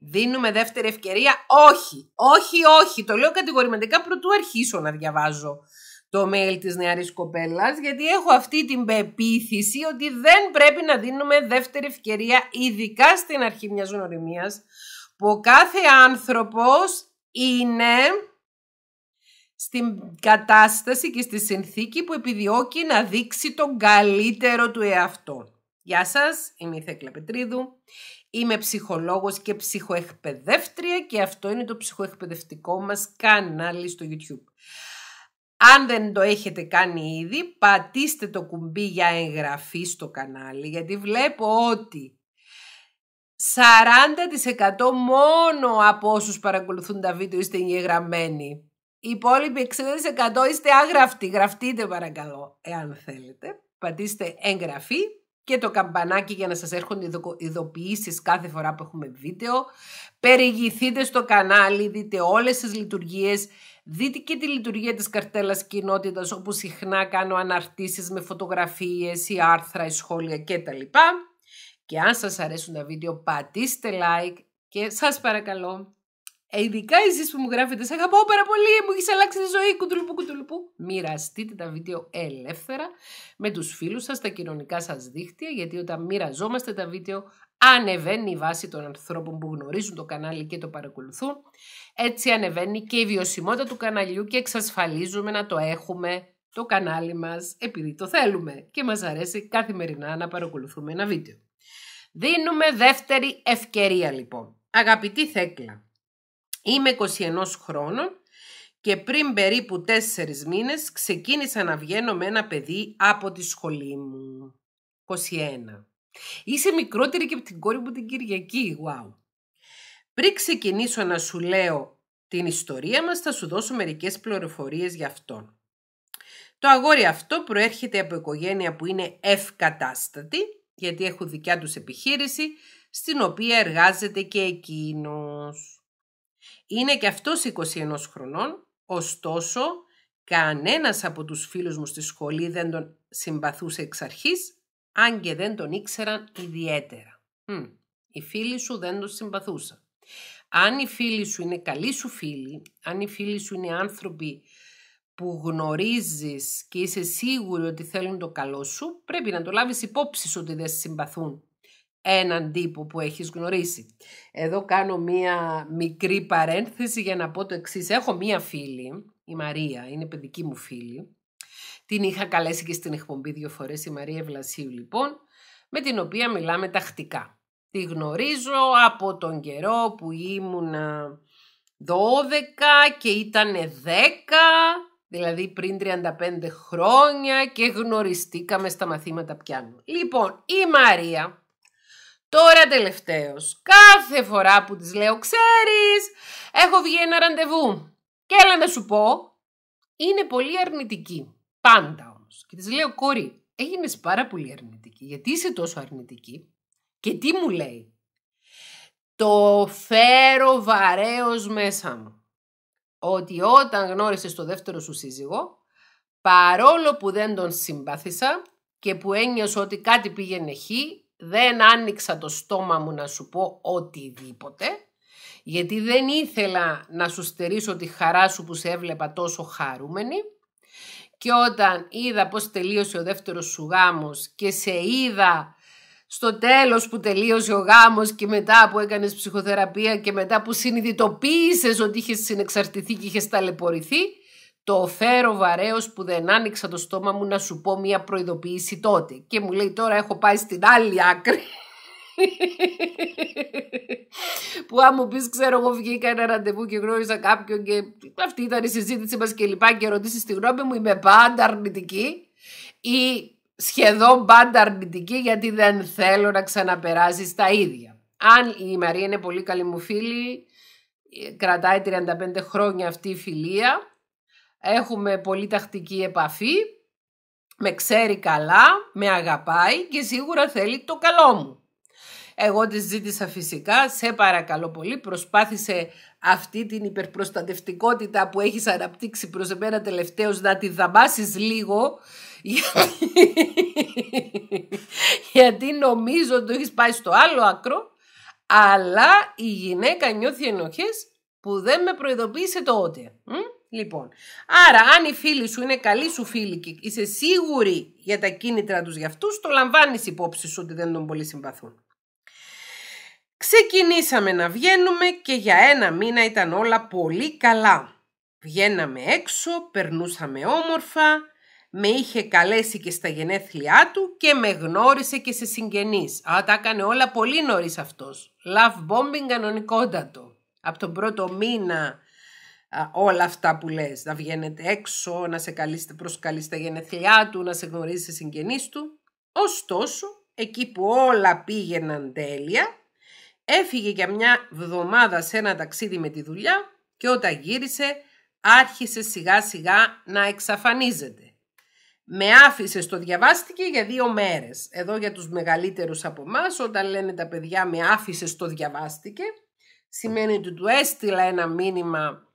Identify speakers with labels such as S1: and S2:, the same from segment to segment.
S1: Δίνουμε δεύτερη ευκαιρία. Όχι, όχι, όχι. Το λέω κατηγορηματικά προτού αρχίσω να διαβάζω το mail της νεαρής κοπέλας γιατί έχω αυτή την πεποίθηση ότι δεν πρέπει να δίνουμε δεύτερη ευκαιρία ειδικά στην αρχή μιας γνωριμίας που ο κάθε άνθρωπος είναι στην κατάσταση και στη συνθήκη που επιδιώκει να δείξει τον καλύτερο του εαυτό. Γεια σας, είμαι η Θέκλα Πετρίδου Είμαι ψυχολόγος και ψυχοεκπαιδεύτρια και αυτό είναι το ψυχοεκπαιδευτικό μας κανάλι στο YouTube. Αν δεν το έχετε κάνει ήδη, πατήστε το κουμπί για εγγραφή στο κανάλι, γιατί βλέπω ότι 40% μόνο από όσους παρακολουθούν τα βίντεο είστε εγγεγραμμένοι. Οι υπόλοιποι 60% είστε άγραφτοι. Γραφτείτε παρακαλώ, εάν θέλετε. Πατήστε εγγραφή και το καμπανάκι για να σας έρχονται ειδοποιήσεις κάθε φορά που έχουμε βίντεο. Περιηγηθείτε στο κανάλι, δείτε όλες τις λειτουργίες, δείτε και τη λειτουργία της καρτέλας κοινότητας όπου συχνά κάνω αναρτήσεις με φωτογραφίες ή άρθρα ή σχόλια κτλ. Και αν σας αρέσουν τα βίντεο πατήστε like και σας παρακαλώ ε, ειδικά εσείς που μου γράφετε, σε αγαπάω πάρα πολύ, μου έχεις αλλάξει τη ζωή, κουτουλουπού, κουτουλουπού. Μοιραστείτε τα βίντεο ελεύθερα με τους φίλους σας, τα κοινωνικά σας δίχτυα, γιατί όταν μοιραζόμαστε τα βίντεο, ανεβαίνει η βάση των ανθρώπων που γνωρίζουν το κανάλι και το παρακολουθούν. Έτσι ανεβαίνει και η βιωσιμότητα του καναλιού και εξασφαλίζουμε να το έχουμε το κανάλι μας επειδή το θέλουμε και μας αρέσει καθημερινά να παρακολουθούμε ένα βίντεο. Δίνουμε δεύτερη ευκαιρία λοιπόν. Αγαπητή Θέκλα, Είμαι 21 χρόνων και πριν περίπου τέσσερις μήνες ξεκίνησα να βγαίνω με ένα παιδί από τη σχολή μου. 21. Είσαι μικρότερη και από την κόρη μου την Κυριακή. Wow. Πριν ξεκινήσω να σου λέω την ιστορία μας, θα σου δώσω μερικές πληροφορίες για αυτόν. Το αγόρι αυτό προέρχεται από οικογένεια που είναι ευκατάστατη, γιατί έχουν δικιά τους επιχείρηση, στην οποία εργάζεται και εκείνος. Είναι και αυτός 21 χρονών, ωστόσο κανένας από τους φίλους μου στη σχολή δεν τον συμπαθούσε εξ αρχής, αν και δεν τον ήξεραν ιδιαίτερα. Μ, οι φίλοι σου δεν τον συμπαθούσαν. Αν οι φίλοι σου είναι καλοί σου φίλοι, αν οι φίλοι σου είναι άνθρωποι που γνωρίζεις και είσαι σίγουροι ότι θέλουν το καλό σου, πρέπει να το λάβεις υπόψη ότι δεν συμπαθούν έναν τύπο που έχεις γνωρίσει. Εδώ κάνω μία μικρή παρένθεση για να πω το εξής. Έχω μία φίλη, η Μαρία, είναι παιδική μου φίλη. Την είχα καλέσει και στην εκπομπή δύο φορές, η Μαρία Βλασίου λοιπόν, με την οποία μιλάμε τακτικά. Τη γνωρίζω από τον καιρό που ήμουνα 12 και ήταν 10, δηλαδή πριν 35 χρόνια και γνωριστήκαμε στα μαθήματα πιάνου. Λοιπόν, η Μαρία Τώρα τελευταίος, κάθε φορά που της λέω «Ξέρεις, έχω βγει ένα ραντεβού και έλα να σου πω», είναι πολύ αρνητική. Πάντα όμως. Και της λέω «Κόρη, έγινες πάρα πολύ αρνητική. Γιατί είσαι τόσο αρνητική» και τι μου λέει. Το φέρω βαρέως μέσα μου. Ότι όταν γνώρισες το δεύτερο σου σύζυγο, παρόλο που δεν τον συμπάθησα και που ένιωσα ότι κάτι πήγαινε χει, δεν άνοιξα το στόμα μου να σου πω οτιδήποτε, γιατί δεν ήθελα να σου στερήσω τη χαρά σου που σε έβλεπα τόσο χαρούμενη. Και όταν είδα πώς τελείωσε ο δεύτερος σου γάμος και σε είδα στο τέλος που τελείωσε ο γάμος και μετά που έκανες ψυχοθεραπεία και μετά που συνειδητοποίησες ότι είχες συνεξαρτηθεί και είχες ταλαιπωρηθεί, το φέρω βαρέως που δεν άνοιξα το στόμα μου να σου πω μια προειδοποίηση τότε. Και μου λέει τώρα έχω πάει στην άλλη άκρη. που άμα μου πεις ξέρω εγώ βγήκα ένα ραντεβού και γνώρισα κάποιον και αυτή ήταν η συζήτηση μας και λοιπά και ρωτήσεις τη γνώμη μου είμαι πάντα αρνητική ή σχεδόν πάντα αρνητική γιατί δεν θέλω να ξαναπεράσεις τα ίδια. Αν η Μαρία είναι πολύ καλή μου φίλη, κρατάει 35 χρόνια αυτή η φιλία Έχουμε πολύ τακτική επαφή, με ξέρει καλά, με αγαπάει και σίγουρα θέλει το καλό μου. Εγώ τη ζήτησα φυσικά, σε παρακαλώ πολύ, προσπάθησε αυτή την υπερπροστατευτικότητα που έχεις αναπτύξει προς εμένα τελευταίως να τη δαμπάσεις λίγο γιατί, νομίζω ότι το έχεις πάει στο άλλο άκρο αλλά η γυναίκα νιώθει ενοχές που δεν με προειδοποίησε τότε. Λοιπόν, άρα αν οι φίλοι σου είναι καλοί σου φίλοι και είσαι σίγουρη για τα κίνητρα τους για αυτούς, το λαμβάνεις υπόψη σου ότι δεν τον πολύ συμπαθούν. Ξεκινήσαμε να βγαίνουμε και για ένα μήνα ήταν όλα πολύ καλά. Βγαίναμε έξω, περνούσαμε όμορφα, με είχε καλέσει και στα γενέθλιά του και με γνώρισε και σε συγγενείς. Α, τα έκανε όλα πολύ νωρίς αυτός. Love bombing κανονικότατο. Από τον πρώτο μήνα όλα αυτά που λες. Να βγαίνετε έξω, να σε καλείστε, στα γενεθλιά του, να σε γνωρίζει συγγενείς του. Ωστόσο, εκεί που όλα πήγαιναν τέλεια, έφυγε για μια βδομάδα σε ένα ταξίδι με τη δουλειά και όταν γύρισε άρχισε σιγά σιγά να εξαφανίζεται. Με άφησε στο διαβάστηκε για δύο μέρες. Εδώ για τους μεγαλύτερους από εμάς, όταν λένε τα παιδιά με άφησε στο διαβάστηκε, σημαίνει ότι του έστειλα ένα μήνυμα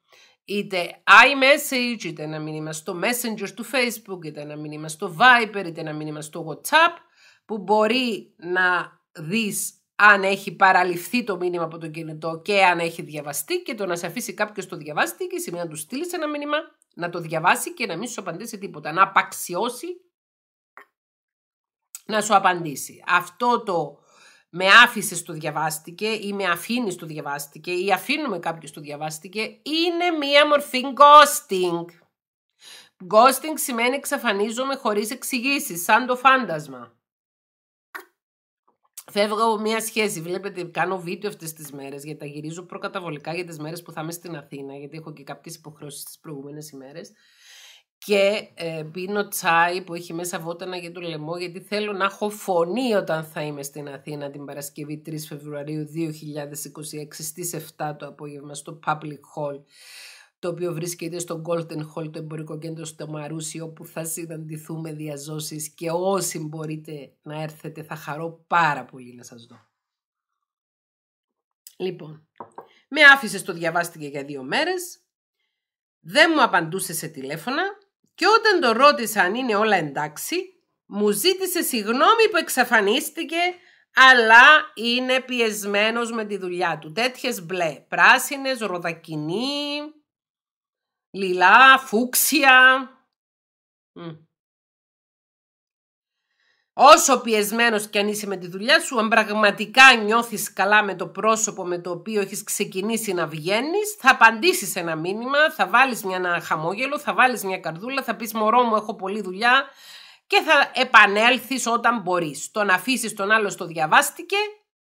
S1: είτε iMessage, είτε ένα μήνυμα στο Messenger του Facebook, είτε ένα μήνυμα στο Viber, είτε ένα μήνυμα στο WhatsApp, που μπορεί να δεις αν έχει παραλυφθεί το μήνυμα από το κινητό και αν έχει διαβαστεί και το να σε αφήσει κάποιος το διαβάσει και σημαίνει να του στείλεις ένα μήνυμα, να το διαβάσει και να μην σου απαντήσει τίποτα, να απαξιώσει να σου απαντήσει. Αυτό το με άφησες το διαβάστηκε ή με αφήνεις του διαβάστηκε ή αφήνουμε κάποιος του διαβάστηκε, είναι μία μορφή ghosting. Ghosting σημαίνει εξαφανίζομαι χωρίς εξηγήσεις, σαν το φάντασμα. Φεύγω από μία σχέση. Βλέπετε, κάνω βίντεο αυτές τις μέρες γιατί τα γυρίζω προκαταβολικά για τις μέρες που θα είμαι στην Αθήνα, γιατί έχω και κάποιες υποχρεώσεις τις προηγούμενες ημέρες και ε, πίνω τσάι που έχει μέσα βότανα για το λαιμό γιατί θέλω να έχω φωνή όταν θα είμαι στην Αθήνα την Παρασκευή 3 Φεβρουαρίου 2026 στις 7 το απόγευμα στο Public Hall το οποίο βρίσκεται στο Golden Hall το εμπορικό κέντρο στο Μαρούσι όπου θα συναντηθούμε διαζώσεις και όσοι μπορείτε να έρθετε θα χαρώ πάρα πολύ να σας δω. Λοιπόν, με άφησες το διαβάστηκε για δύο μέρες, δεν μου απαντούσε σε τηλέφωνα, και όταν το ρώτησα αν είναι όλα εντάξει, μου ζήτησε συγγνώμη που εξαφανίστηκε, αλλά είναι πιεσμένος με τη δουλειά του. Τέτοιες μπλε, πράσινες, ροδακινή, λιλά, φούξια. Όσο πιεσμένος κι αν είσαι με τη δουλειά σου, αν πραγματικά νιώθεις καλά με το πρόσωπο με το οποίο έχεις ξεκινήσει να βγαίνεις, θα απαντήσεις ένα μήνυμα, θα βάλεις ένα χαμόγελο, θα βάλεις μια καρδούλα, θα πεις Μωρό μου, έχω πολλή δουλειά και θα επανέλθεις όταν μπορείς. Το να αφήσεις τον άλλο στο διαβάστηκε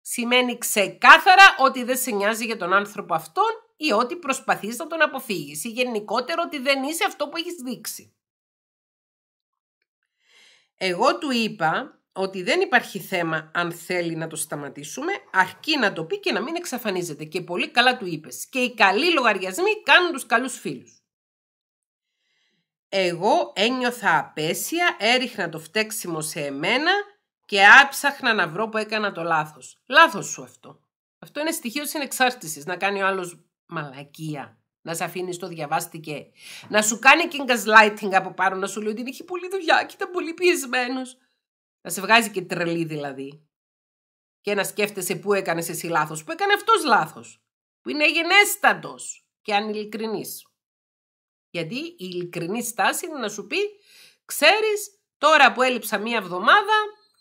S1: σημαίνει ξεκάθαρα ότι δεν σε νοιάζει για τον άνθρωπο αυτόν ή ότι προσπαθείς να τον αποφύγεις ή γενικότερα ότι δεν είσαι αυτό που έχεις δείξει. Εγώ του είπα ότι δεν υπάρχει θέμα αν θέλει να το σταματήσουμε, αρκεί να το πει και να μην εξαφανίζεται. Και πολύ καλά του είπες. Και οι καλοί λογαριασμοί κάνουν τους καλούς φίλους. Εγώ ένιωθα απέσια, έριχνα το φταίξιμο σε εμένα και άψαχνα να βρω που έκανα το λάθος. Λάθος σου αυτό. Αυτό είναι στοιχείο συνεξάρτησης, να κάνει ο άλλος μαλακία να σε αφήνει το διαβάστηκε. Να σου κάνει και gaslighting από πάνω, να σου λέει ότι έχει πολύ δουλειά και ήταν πολύ πιεσμένος. Να σε βγάζει και τρελή δηλαδή. Και να σκέφτεσαι πού έκανες εσύ λάθος, που έκανε αυτός λάθος. Που είναι γενέστατο και ανηλικρινή. Γιατί η ειλικρινή στάση είναι να σου πει, ξέρεις, τώρα που έλειψα μία εβδομάδα,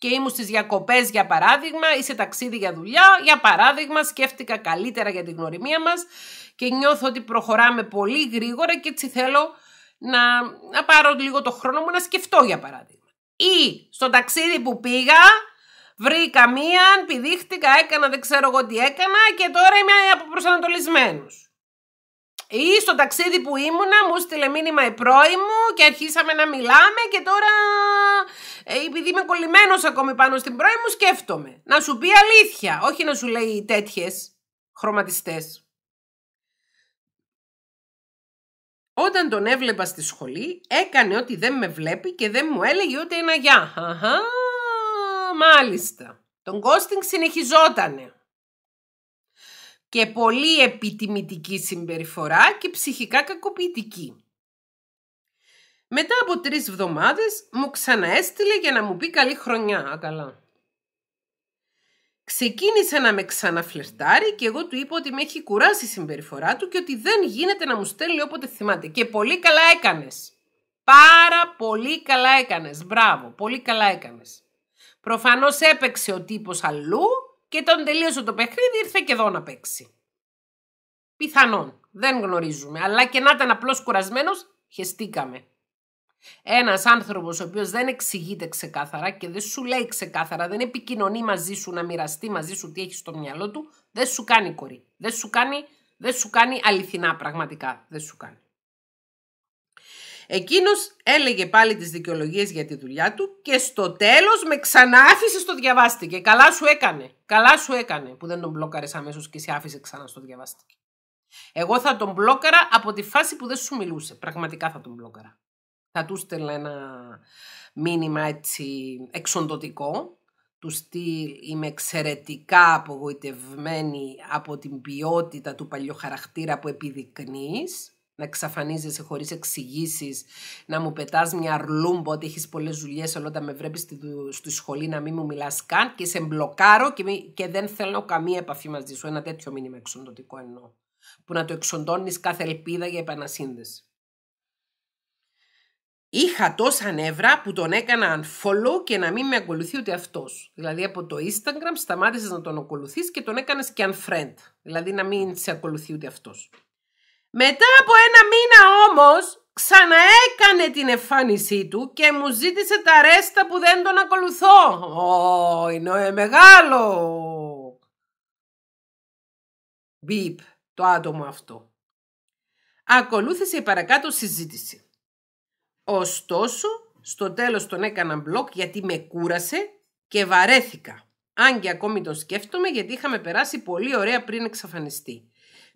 S1: και ήμουν στις διακοπές για παράδειγμα ή σε ταξίδι για δουλειά. Για παράδειγμα, σκέφτηκα καλύτερα για την γνωριμία μας και νιώθω ότι προχωράμε πολύ γρήγορα και έτσι θέλω να, πάρω λίγο το χρόνο μου να σκεφτώ για παράδειγμα. Ή στο ταξίδι που πήγα, βρήκα μίαν, πηδήχτηκα, έκανα δεν ξέρω εγώ τι έκανα και τώρα είμαι αποπροσανατολισμένος. Ή στο ταξίδι που ήμουνα μου στείλε μήνυμα η πρώη μου και αρχίσαμε να μιλάμε και τώρα ε, επειδή είμαι κολλημένος ακόμη πάνω στην πρώη μου σκέφτομαι. Να σου πει αλήθεια, όχι να σου λέει τέτοιες χρωματιστές. Όταν τον έβλεπα στη σχολή έκανε ότι δεν με βλέπει και δεν μου έλεγε ούτε ένα γεια. μάλιστα. Τον κόστινγκ συνεχιζότανε και πολύ επιτιμητική συμπεριφορά και ψυχικά κακοποιητική. Μετά από τρεις εβδομάδες μου ξαναέστειλε για να μου πει καλή χρονιά, ακαλά. Ξεκίνησε να με ξαναφλερτάρει και εγώ του είπα ότι με έχει κουράσει η συμπεριφορά του και ότι δεν γίνεται να μου στέλνει όποτε θυμάται. Και πολύ καλά έκανες. Πάρα πολύ καλά έκανες. Μπράβο, πολύ καλά έκανες. Προφανώς έπαιξε ο τύπος αλλού και όταν τελείωσε το παιχνίδι ήρθε και εδώ να παίξει. Πιθανόν, δεν γνωρίζουμε, αλλά και να ήταν απλώς κουρασμένος, χεστήκαμε. Ένας άνθρωπος ο οποίος δεν εξηγείται ξεκάθαρα και δεν σου λέει ξεκάθαρα, δεν επικοινωνεί μαζί σου να μοιραστεί μαζί σου τι έχει στο μυαλό του, δεν σου κάνει κορί. δεν σου κάνει, δεν σου κάνει αληθινά πραγματικά, δεν σου κάνει. Εκείνος έλεγε πάλι τις δικαιολογίες για τη δουλειά του και στο τέλος με άφησε στο διαβάστηκε. Καλά σου έκανε. Καλά σου έκανε που δεν τον μπλόκαρες αμέσως και σε άφησε ξανά στο διαβάστηκε. Εγώ θα τον μπλόκαρα από τη φάση που δεν σου μιλούσε. Πραγματικά θα τον μπλόκαρα. Θα του στέλνα ένα μήνυμα έτσι εξοντοτικό του στυλ είμαι εξαιρετικά απογοητευμένη από την ποιότητα του παλιού χαρακτήρα που επιδεικνύεις να εξαφανίζεσαι χωρίς εξηγήσεις, να μου πετάς μια αρλούμπο ότι έχεις πολλές δουλειές όλα όταν με βρέπεις στη σχολή να μην μου μιλάς καν και σε μπλοκάρω και, μη, και δεν θέλω καμία επαφή μαζί σου. Ένα τέτοιο μήνυμα εξοντωτικό εννοώ. Που να το εξοντώνεις κάθε ελπίδα για επανασύνδεση. Είχα τόσα νεύρα που τον έκανα unfollow και να μην με ακολουθεί ούτε αυτός. Δηλαδή από το Instagram σταμάτησες να τον ακολουθείς και τον έκανες και unfriend. Δηλαδή να μην σε ακολουθεί ούτε αυτός. Μετά από ένα μήνα όμως ξαναέκανε την εμφάνισή του και μου ζήτησε τα ρέστα που δεν τον ακολουθώ. Ω, είναι μεγάλο. Μπίπ, το άτομο αυτό. Ακολούθησε η παρακάτω συζήτηση. Ωστόσο, στο τέλος τον έκανα μπλοκ γιατί με κούρασε και βαρέθηκα. Αν και ακόμη τον σκέφτομαι γιατί είχαμε περάσει πολύ ωραία πριν εξαφανιστεί.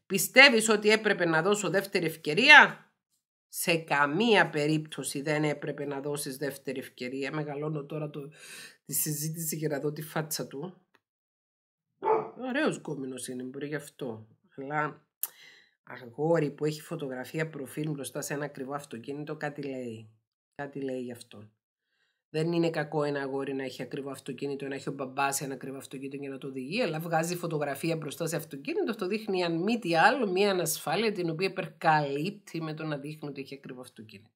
S1: Πιστεύεις ότι έπρεπε να δώσω δεύτερη ευκαιρία? Σε καμία περίπτωση δεν έπρεπε να δώσεις δεύτερη ευκαιρία. Μεγαλώνω τώρα το, τη συζήτηση για να δω τη φάτσα του. Ωραίος κόμινος είναι, μπορεί γι' αυτό. Αλλά αγόρι που έχει φωτογραφία προφίλ μπροστά σε ένα ακριβό αυτοκίνητο κάτι λέει. Κάτι λέει γι' αυτό. Δεν είναι κακό ένα αγόρι να έχει ακριβό αυτοκίνητο, να έχει ο μπαμπάς σε ένα ακριβό αυτοκίνητο και να το οδηγεί, αλλά βγάζει φωτογραφία μπροστά σε αυτοκίνητο. Αυτό δείχνει, αν μη τι άλλο, μια ανασφάλεια την οποία υπερκαλύπτει με το να δείχνει ότι έχει ακριβό αυτοκίνητο.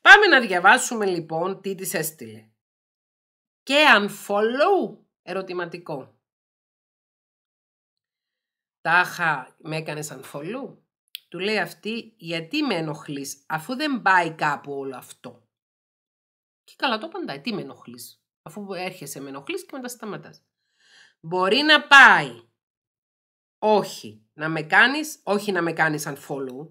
S1: Πάμε να διαβάσουμε λοιπόν τι της έστειλε. Και αν follow ερωτηματικό. Τάχα, με έκανες unfollow. Του λέει αυτή, γιατί με ενοχλείς, αφού δεν πάει κάπου όλο αυτό. Και καλά το απαντάει. Τι με ενοχλείς. Αφού έρχεσαι με ενοχλείς και μετά σταματάς. Μπορεί να πάει. Όχι. Να με κάνεις, όχι να με αν unfollow.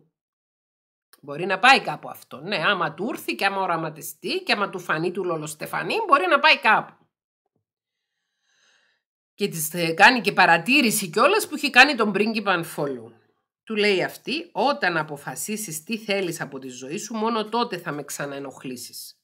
S1: Μπορεί να πάει κάπου αυτό. Ναι, άμα του ήρθει και άμα οραματιστεί και άμα του φανεί του λολοστεφανή, μπορεί να πάει κάπου. Και της ε, κάνει και παρατήρηση κιόλας που έχει κάνει τον πρίγκιπα unfollow. Του λέει αυτή, όταν αποφασίσεις τι θέλεις από τη ζωή σου, μόνο τότε θα με ξαναενοχλήσεις.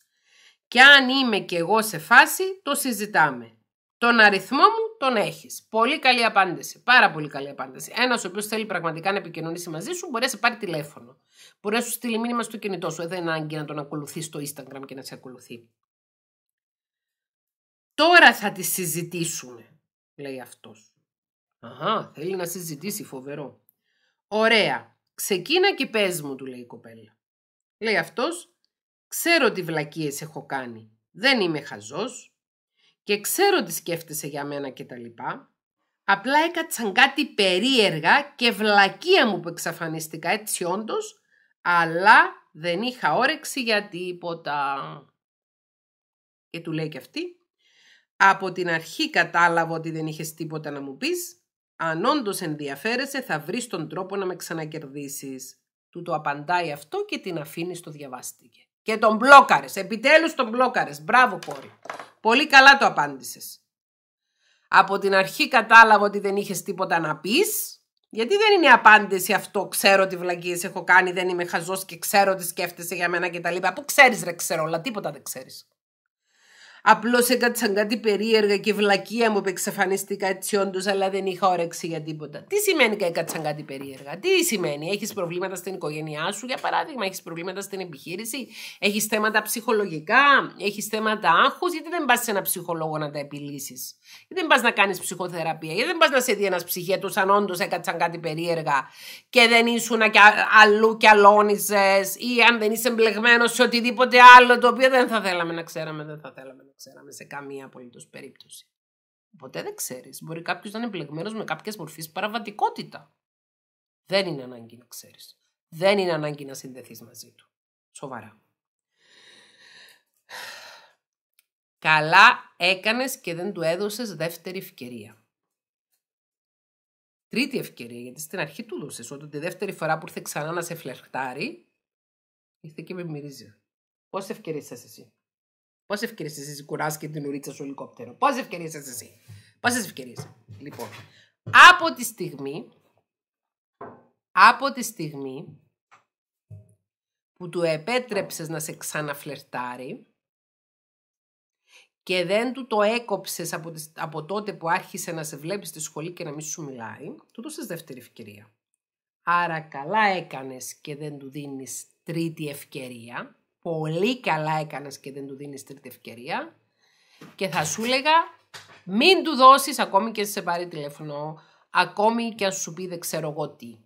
S1: Και αν είμαι και εγώ σε φάση, το συζητάμε. Τον αριθμό μου τον έχεις. Πολύ καλή απάντηση. Πάρα πολύ καλή απάντηση. Ένας ο οποίος θέλει πραγματικά να επικοινωνήσει μαζί σου, μπορεί να σε πάρει τηλέφωνο. Μπορεί να σου στείλει μήνυμα στο κινητό σου. Δεν είναι ανάγκη να τον ακολουθείς στο Instagram και να σε ακολουθεί. Τώρα θα τη συζητήσουμε, λέει αυτός. Αχα, θέλει να συζητήσει, φοβερό. Ωραία. Ξεκίνα και πες μου, του λέει η κοπέλα. Λέει αυτός. Ξέρω τι βλακίες έχω κάνει. Δεν είμαι χαζός. Και ξέρω τι σκέφτεσαι για μένα τα λοιπά, Απλά έκατσαν κάτι περίεργα και βλακία μου που εξαφανίστηκα έτσι όντως, αλλά δεν είχα όρεξη για τίποτα. Και του λέει και αυτή. Από την αρχή κατάλαβα ότι δεν είχες τίποτα να μου πεις. Αν όντως ενδιαφέρεσαι θα βρεις τον τρόπο να με ξανακερδίσεις. Του το απαντάει αυτό και την αφήνει στο διαβάστηκε. Και τον μπλόκαρες, επιτέλους τον μπλόκαρες, Μπράβο, κόρη. Πολύ καλά το απάντησες. Από την αρχή κατάλαβα ότι δεν είχες τίποτα να πεις, Γιατί δεν είναι απάντηση αυτό, ξέρω τι βλακίες έχω κάνει, δεν είμαι χαζός και ξέρω τι σκέφτεσαι για μένα τα κτλ. Πού ξέρεις ρε ξέρω, αλλά τίποτα δεν ξέρεις. Απλώς έκατσα κάτι περίεργα και βλακεία μου που εξαφανίστηκα έτσι όντως, αλλά δεν είχα όρεξη για τίποτα. Τι σημαίνει και έκατσα κάτι περίεργα, Τι σημαίνει, Έχεις προβλήματα στην οικογένειά σου, για παράδειγμα, Έχεις προβλήματα στην επιχείρηση, Έχεις θέματα ψυχολογικά, Έχεις θέματα άγχους, Γιατί δεν πας σε ένα ψυχολόγο να τα επιλύσεις, Γιατί δεν πας να κάνεις ψυχοθεραπεία, Γιατί δεν πας να σε δει ένας ψυχέτος, αν όντως έκατσαν κάτι περίεργα και δεν ήσουν αλλού και αλώνιζε, ή αν δεν είσαι εμπλεγμένος σε οτιδήποτε άλλο το οποίο δεν θα θέλαμε να ξέραμε, δεν θα θέλαμε ξέραμε σε καμία απολύτως περίπτωση. Ποτέ δεν ξέρεις. Μπορεί κάποιος να είναι εμπλεγμένος με κάποιες μορφή παραβατικότητα. Δεν είναι ανάγκη να ξέρεις. Δεν είναι ανάγκη να συνδεθείς μαζί του. Σοβαρά. Καλά έκανες και δεν του έδωσες δεύτερη ευκαιρία. Τρίτη ευκαιρία, γιατί στην αρχή του δώσες όταν τη δεύτερη φορά που ήρθε ξανά να σε φλερτάρει, ήρθε και με μυρίζει. Πόσες ευκαιρίες είσαι εσύ. Πόσε ευκαιρίες εσύ και την ουρίτσα σου ελικόπτερο. Πόσε ευκαιρίε εσύ. Πόσε ευκαιρίε. Λοιπόν, από τη στιγμή. Από τη στιγμή που του επέτρεψες να σε ξαναφλερτάρει και δεν του το έκοψες από, από τότε που άρχισε να σε βλέπει στη σχολή και να μην σου μιλάει, του δώσες δεύτερη ευκαιρία. Άρα καλά έκανες και δεν του δίνεις τρίτη ευκαιρία, πολύ καλά έκανες και δεν του δίνεις τρίτη ευκαιρία και θα σου έλεγα μην του δώσεις ακόμη και σε πάρει τηλέφωνο, ακόμη και αν σου πει δεν ξέρω εγώ τι.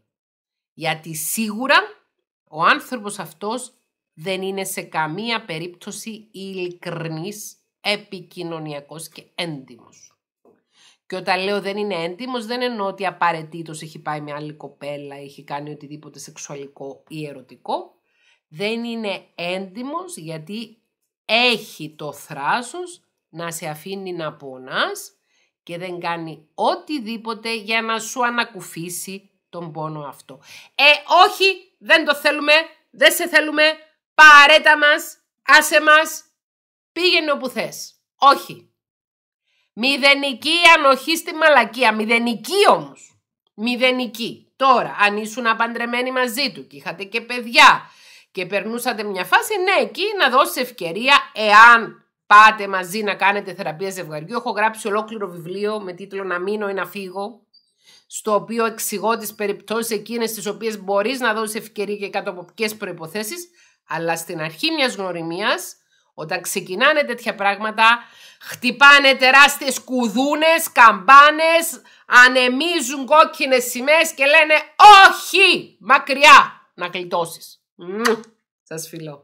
S1: Γιατί σίγουρα ο άνθρωπος αυτός δεν είναι σε καμία περίπτωση ειλικρινής, επικοινωνιακός και έντιμος. Και όταν λέω δεν είναι έντιμος δεν εννοώ ότι απαραίτητος έχει πάει με άλλη κοπέλα, έχει κάνει οτιδήποτε σεξουαλικό ή ερωτικό, δεν είναι έντιμος γιατί έχει το θράσος να σε αφήνει να πονάς και δεν κάνει οτιδήποτε για να σου ανακουφίσει τον πόνο αυτό. Ε, όχι, δεν το θέλουμε, δεν σε θέλουμε, παρέτα μας, άσε μας, πήγαινε όπου θες. Όχι. Μηδενική ανοχή στη μαλακία, μηδενική όμως. Μηδενική. Τώρα, αν ήσουν απαντρεμένοι μαζί του και είχατε και παιδιά και περνούσατε μια φάση, ναι, εκεί να δώσει ευκαιρία εάν πάτε μαζί να κάνετε θεραπεία ζευγαριού. Έχω γράψει ολόκληρο βιβλίο με τίτλο Να μείνω ή να φύγω, στο οποίο εξηγώ τις περιπτώσεις εκείνες τις οποίες μπορείς να δώσεις ευκαιρία και κάτω από ποιες προποθέσει, αλλά στην αρχή μιας γνωριμίας, όταν ξεκινάνε τέτοια πράγματα, χτυπάνε τεράστιες, κουδούνες, καμπάνες, ανεμίζουν κόκκινες σημαίες και λένε «Όχι! Μακριά να κλειτώσει. Das ist viel